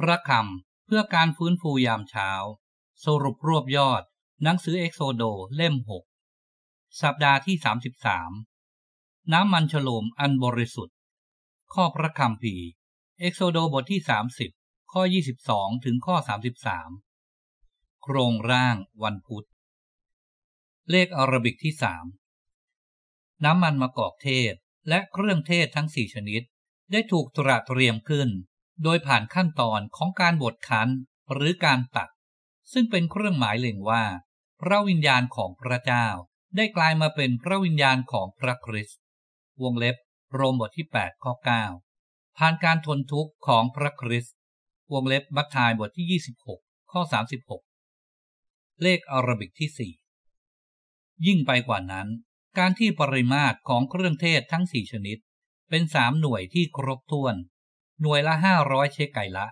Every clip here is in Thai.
พระคำเพื่อการฟื้นฟูยามเช้า สรุปรวบยอด หนังสือเอ็กโซโด เล่มหกสัปดาห์ที่ 33 น้ำมันฉโลมอันบริสุทธิ์ ข้อพระคำพีเอ็กโซโด บทที่ 30 ข้อ 22 ถึงข้อ 33 โครงร่างวันพุธ เลขอารบิกที่สน้ำมันมะกอกเทศและเครื่องเทศทั้งสี่ชนิด ได้ถูกตราเตรียมขึ้นโดยผ่านขั้นตอนของการบดคั้นหรือการตัดซึ่งเป็นเครื่องหมายเล่งว่า พระวิญญาณของพระเจ้าได้กลายมาเป็นพระวิญญาณของพระคริสต์วงเล็บโรมบทที่8ข้อ9 ผ่านการทนทุกข์ของพระคริสต์วงเล็บมัทธายบทที่26ข้อ36 เลขอารบิกที่ 4 ยิ่งไปกว่านั้น การที่ปริมาตรของเครื่องเทศทั้ง 4 ชนิด เป็นสามหน่วยที่ครบถ้วนหน่วยละห้าร้อยเชคไก่ละ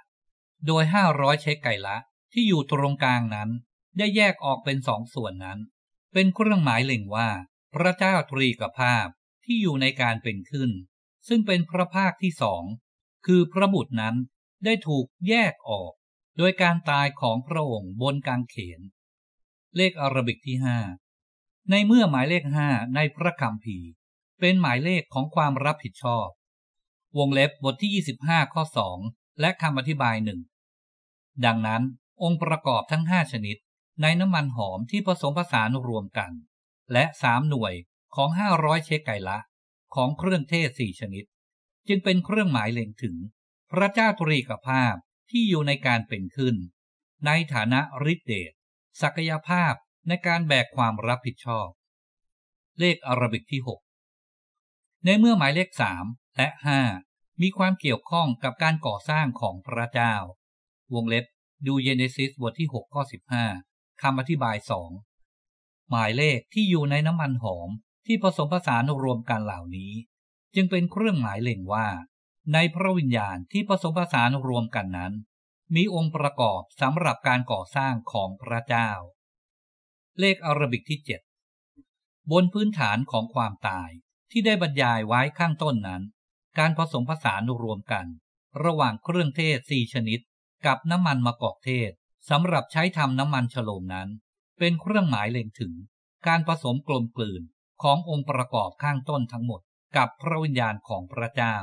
โดยห้าร้อยเชคไก่ละที่อยู่ตรงกลางนั้น ได้แยกออกเป็นสองส่วนนั้น เป็นเครื่องหมายเล่งว่าพระเจ้าตรีกภาพที่อยู่ในการเป็นขึ้น ซึ่งเป็นพระภาคที่สองคือพระบุตรนั้นได้ถูกแยกออกโดยการตายของพระองค์บนกางเขน เลขอารบิกที่ห้าในเมื่อหมายเลขห้าในพระคำภีเป็นหมายเลขของความรับผิดชอบวงเล็บบทที่ 25 ข้อ 2 และคำอธิบายหนึ่งดังนั้นองค์ประกอบทั้ง 5 ชนิด ในน้ำมันหอมที่ผสมผสานรวมกัน และ 3 หน่วยของ 500 เชกไกละ ของเครื่องเทศ 4 ชนิด จึงเป็นเครื่องหมายเล็งถึง พระเจ้าตรีกภาพที่อยู่ในการเป็นขึ้น ในฐานะฤทธิเดชศักยภาพในการแบกความรับผิดชอบ เลขอารบิกที่6ในเมื่อหมายเลขสามและ 5. มีความเกี่ยวข้องกับการก่อสร้างของพระเจ้า วงเล็บดูเยเนซิสบทที่6ข้อ15คำอธิบาย2หมายเลขที่อยู่ในน้ำมันหอมที่ผสมผสานรวมกันเหล่านี้ จึงเป็นเครื่องหมายเล็งว่า ในพระวิญญาณที่ผสมผสานรวมกันนั้น มีองค์ประกอบสำหรับการก่อสร้างของพระเจ้า เลขอารบิกที่7บนพื้นฐานของความตายที่ได้บรรยายไว้ข้างต้นนั้นการผสมผสานรวมกัน ระหว่างเครื่องเทศสี่ชนิดกับน้ำมันมะกอกเทศ สำหรับใช้ทำน้ำมันฉโลมนั้น เป็นเครื่องหมายเล็งถึง การผสมกลมกลืน ขององค์ประกอบข้างต้นทั้งหมดกับพระวิญญาณของพระเจ้า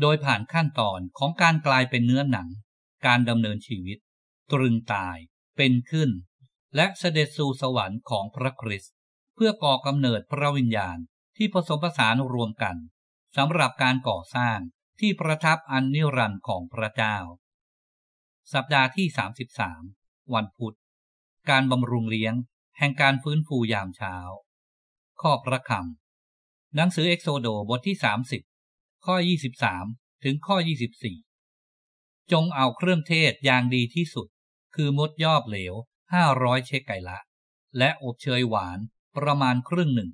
โดยผ่านขั้นตอนของการกลายเป็นเนื้อหนัง การดำเนินชีวิต ตรึงตาย เป็นขึ้น และเสด็จสู่สวรรค์ของพระคริสต์เพื่อก่อกำเนิดพระวิญญาณที่ผสมผสานรวมกันสำหรับการก่อสร้างที่ประทับอันนิรันดร์ของพระเจ้า สัปดาห์ที่ 33 วันพุธ การบำรุงเลี้ยงแห่งการฟื้นฟูยามเช้า ข้อพระคำหนังสือเอ็กโซโดบทที่ 30 ข้อ 23 ถึงข้อ 24 จงเอาเครื่องเทศอย่างดีที่สุด คือมดยอบเหลว 500 เชกไกละ และอบเชยหวานประมาณครึ่งหนึ่ง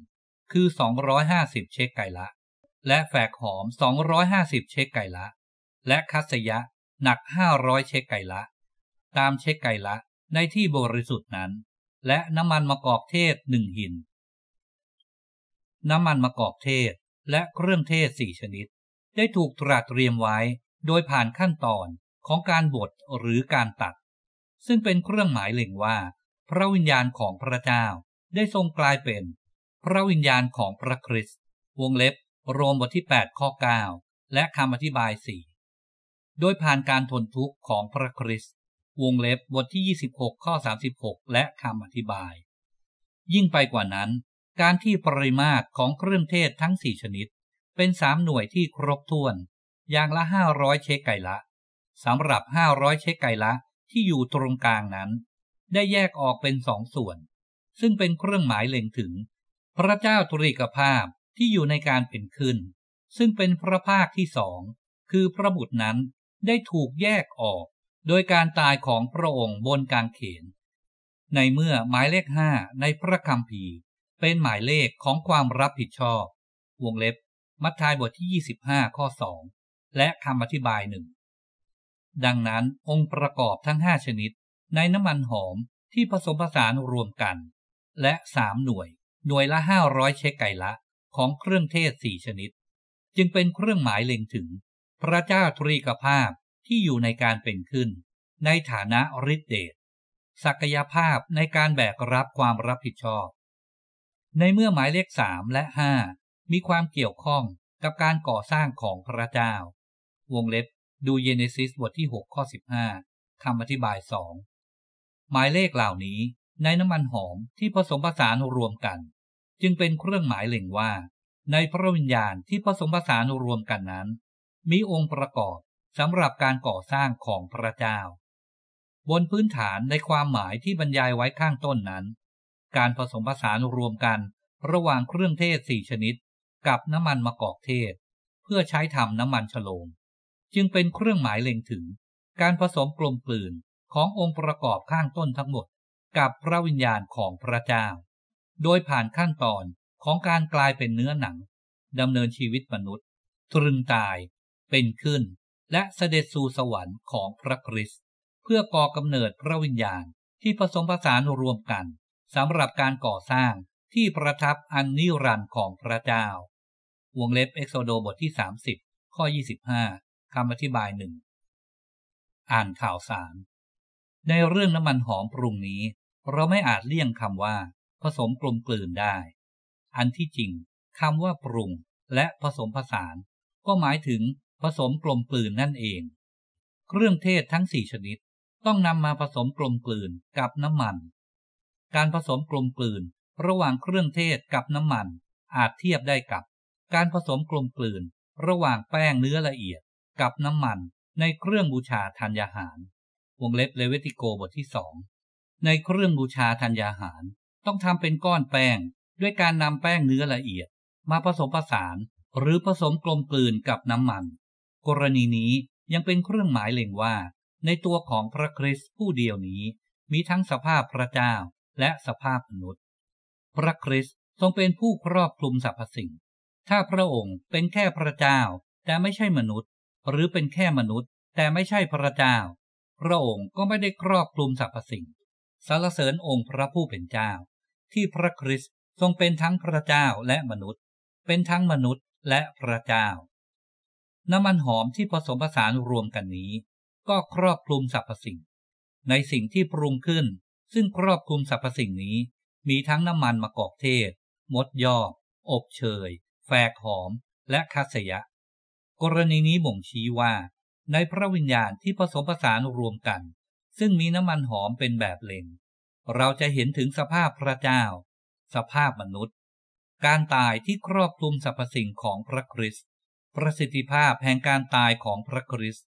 คือ 250 เชกไกละและแฝกหอม 250 เชคไก่ละ และคัสยะหนัก 500 เชคไก่ละ ตามเชคไก่ละในที่บริสุทธิ์นั้น และน้ำมันมะกอกเทศหนึ่งหิน น้ำมันมะกอกเทศและเครื่องเทศสี่ชนิด ได้ถูกตราเตรียมไว้โดยผ่านขั้นตอนของการบดหรือการตัด ซึ่งเป็นเครื่องหมายเล็งว่า พระวิญญาณของพระเจ้าได้ทรงกลายเป็น พระวิญญาณของพระคริสต์วงเล็บโรมบทที่ 8 ข้อ 9 และคำอธิบาย 4 โดยผ่านการทนทุกข์ของพระคริสต์ วงเล็บ บทที่ 26 ข้อ 36 และคำอธิบาย ยิ่งไปกว่านั้น การที่ปริมาตรของเครื่องเทศทั้ง 4 ชนิด เป็น 3 หน่วยที่ครบถ้วน อย่างละ 500 เชกไกละ สำหรับ 500 เชกไกละ ที่อยู่ตรงกลางนั้น ได้แยกออกเป็นสองส่วน ซึ่งเป็นเครื่องหมายเล็งถึง พระเจ้าตรีกภาพที่อยู่ในการเป็นขึ้น ซึ่งเป็นพระภาคที่สอง คือพระบุตรนั้นได้ถูกแยกออกโดยการตายของพระองค์บนกางเขน ในเมื่อหมายเลขห้าในพระคำภีเป็นหมายเลขของความรับผิดชอบ วงเล็บ มัทธิวบทที่ 25 ข้อ 2 และคำอธิบายหนึ่ง ดังนั้นองค์ประกอบทั้ง 5 ชนิดในน้ำมันหอมที่ผสมผสานรวมกัน และ 3 หน่วย หน่วยละ 500เชกไกละของเครื่องเทศสี่ชนิด จึงเป็นเครื่องหมายเล็งถึงพระเจ้าตรีกภาพที่อยู่ในการเป็นขึ้น ในฐานะฤทธิเดชศักยภาพในการแบกรับความรับผิดชอบ ในเมื่อหมายเลขสามและห้ามีความเกี่ยวข้องกับการก่อสร้างของพระเจ้า วงเล็บดูเยเนซิสบทที่ 6 ข้อ 15คำอธิบายสองหมายเลขเหล่านี้ในน้ำมันหอมที่ผสมผสานรวมกันจึงเป็นเครื่องหมายเล็งว่า ในพระวิญญาณที่ผสมผสานรวมกันนั้น มีองค์ประกอบสำหรับการก่อสร้างของพระเจ้าบนพื้นฐานในความหมายที่บรรยายไว้ข้างต้นนั้น การผสมผสานรวมกัน ระหว่างเครื่องเทศสี่ชนิดกับน้ำมันมะกอกเทศ เพื่อใช้ทำน้ำมันฉลงจึงเป็นเครื่องหมายเล็งถึง การผสมกลมกลืนขององค์ประกอบข้างต้นทั้งหมดกับพระวิญญาณของพระเจ้าโดยผ่านขั้นตอนของการกลายเป็นเนื้อหนัง ดำเนินชีวิตมนุษย์ตรึงตายเป็นขึ้น และเสด็จสู่สวรรค์ของพระคริสต์เพื่อก่อกำเนิดพระวิญญาณที่ผสมผสานรวมกันสำหรับการก่อสร้างที่ประทับอันนิรันดร์ของพระเจ้า วงเล็บเอ็กซโดบทที่ 30 ข้อ 25คำอธิบายหนึ่งอ่านข่าวสารในเรื่องน้ำมันหอมปรุงนี้ เราไม่อาจเลี่ยงคำว่าผสมกลมกลืนได้ อันที่จริงคำว่าปรุงและผสมผสาน ก็หมายถึงผสมกลมกลืนนั่นเอง เครื่องเทศทั้งสี่ชนิด ต้องนำมาผสมกลมกลืนกับน้ำมัน การผสมกลมกลืนระหว่างเครื่องเทศกับน้ำมัน อาจเทียบได้กับการผสมกลมกลืนระหว่างแป้งเนื้อละเอียดกับน้ำมันในเครื่องบูชาธัญญาหารวงเล็บเลเวติโกบทที่สองในเครื่องบูชาธัญญาหารต้องทำเป็นก้อนแป้งด้วยการนำแป้งเนื้อละเอียดมาผสมผสานหรือผสมกลมกลืนกับน้ำมัน กรณีนี้ยังเป็นเครื่องหมายเล็งว่า ในตัวของพระคริสต์ผู้เดียวนี้มีทั้งสภาพพระเจ้าและสภาพมนุษย์ พระคริสต์ทรงเป็นผู้ครอบคลุมสรรพสิ่งถ้าพระองค์เป็นแค่พระเจ้า แต่ไม่ใช่มนุษย์ หรือเป็นแค่มนุษย์ แต่ไม่ใช่พระเจ้า พระองค์ก็ไม่ได้ครอบคลุมสรรพสิ่งสารเสริญองค์พระผู้เป็นเจ้าที่พระคริสต์ทรงเป็นทั้งพระเจ้าและมนุษย์ เป็นทั้งมนุษย์และพระเจ้า น้ำมันหอมที่ผสมผสานรวมกันนี้ก็ครอบคลุมสรรพสิ่ง ในสิ่งที่ปรุงขึ้นซึ่งครอบคลุมสรรพสิ่งนี้มีทั้งน้ำมันมะกอกเทศ มดยอกอบเชยแฝกหอมและคาสยะ กรณีนี้บ่งชี้ว่า ในพระวิญญาณที่ผสมผสานรวมกันซึ่งมีน้ำมันหอมเป็นแบบเล็งเราจะเห็นถึงสภาพพระเจ้าสภาพมนุษย์ การตายที่ครอบคลุมสรรพสิ่งของพระคริสต์ประสิทธิภาพแห่งการตายของพระคริสต์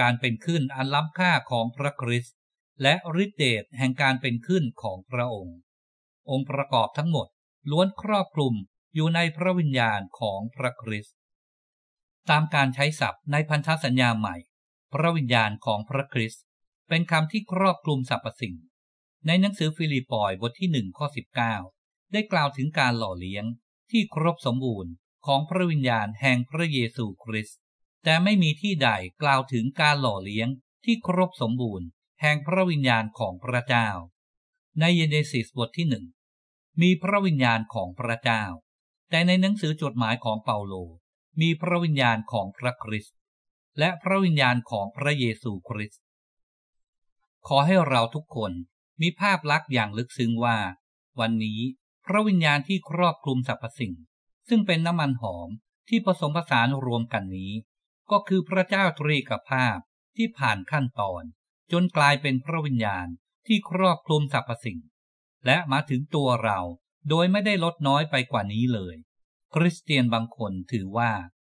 การเป็นขึ้นอันล้ำค่าของพระคริสต์และฤทธิเดชแห่งการเป็นขึ้นของพระองค์ องค์ประกอบทั้งหมด ล้วนครอบคลุมอยู่ในพระวิญญาณของพระคริสต์ตามการใช้ศัพท์ในพันธสัญญาใหม่ พระวิญญาณของพระคริสต์เป็นคำที่ครอบคลุมสรรพสิ่ง ในหนังสือฟิลิปปอยบทที่หนึ่งข้อ19ได้กล่าวถึงการหล่อเลี้ยงที่ครบสมบูรณ์ ของพระวิญญาณแห่งพระเยซูคริสต์ แต่ไม่มีที่ใดกล่าวถึงการหล่อเลี้ยงที่ครบสมบูรณ์ แห่งพระวิญญาณของพระเจ้า ในเยเนซิสบทที่หนึ่งมีพระวิญญาณของพระเจ้า แต่ในหนังสือจดหมายของเปาโล มีพระวิญญาณของพระคริสต์และพระวิญญาณของพระเยซูคริสต์ขอให้เราทุกคนมีภาพลักษณ์อย่างลึกซึ้งว่า วันนี้พระวิญญาณที่ครอบคลุมสรรพสิ่ง ซึ่งเป็นน้ำมันหอมที่ผสมผสานรวมกันนี้ ก็คือพระเจ้าตรีกับภาพที่ผ่านขั้นตอน จนกลายเป็นพระวิญญาณที่ครอบคลุมสรรพสิ่ง และมาถึงตัวเราโดยไม่ได้ลดน้อยไปกว่านี้เลย คริสเตียนบางคนถือว่า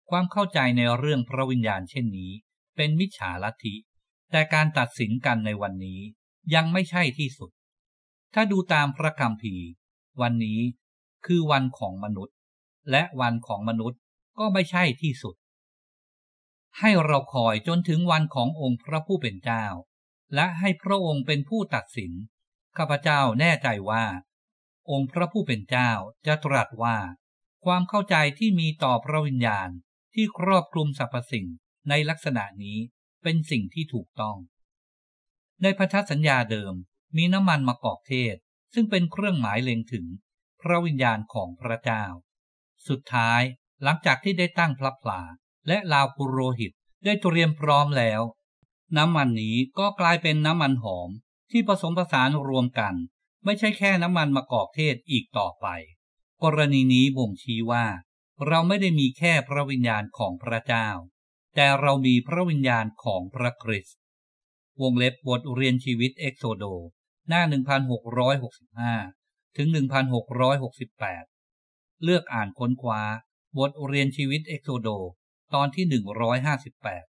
ความเข้าใจในเรื่องพระวิญญาณเช่นนี้ เป็นมิจฉาลัทธิแต่การตัดสินกันในวันนี้ยังไม่ใช่ที่สุด ถ้าดูตามพระคำภีวันนี้คือวันของมนุษย์ และวันของมนุษย์ก็ไม่ใช่ที่สุด ให้เราคอยจนถึงวันขององค์พระผู้เป็นเจ้า และให้พระองค์เป็นผู้ตัดสินข้าพเจ้าแน่ใจว่า องค์พระผู้เป็นเจ้าจะตรัสว่า ความเข้าใจที่มีต่อพระวิญญาณที่ครอบคลุมสรรพสิ่งในลักษณะนี้เป็นสิ่งที่ถูกต้อง ในพันธสัญญาเดิมมีน้ำมันมะกอกเทศ ซึ่งเป็นเครื่องหมายเล็งถึงพระวิญญาณของพระเจ้า สุดท้ายหลังจากที่ได้ตั้งพระปลาและลาวปุโรหิตได้เตรียมพร้อมแล้ว น้ำมันนี้ก็กลายเป็นน้ำมันหอม ที่ผสมผสานรวมกัน ไม่ใช่แค่น้ำมันมะกอกเทศอีกต่อไป กรณีนี้บ่งชี้ว่า เราไม่ได้มีแค่พระวิญญาณของพระเจ้าแต่เรามีพระวิญญาณของพระคริสต์ วงเล็บบทเรียนชีวิตเอ็กโซโดหน้า 1665 ถึง 1668 เลือกอ่านค้นคว้าบทเรียนชีวิตเอ็กโซโดตอนที่ 158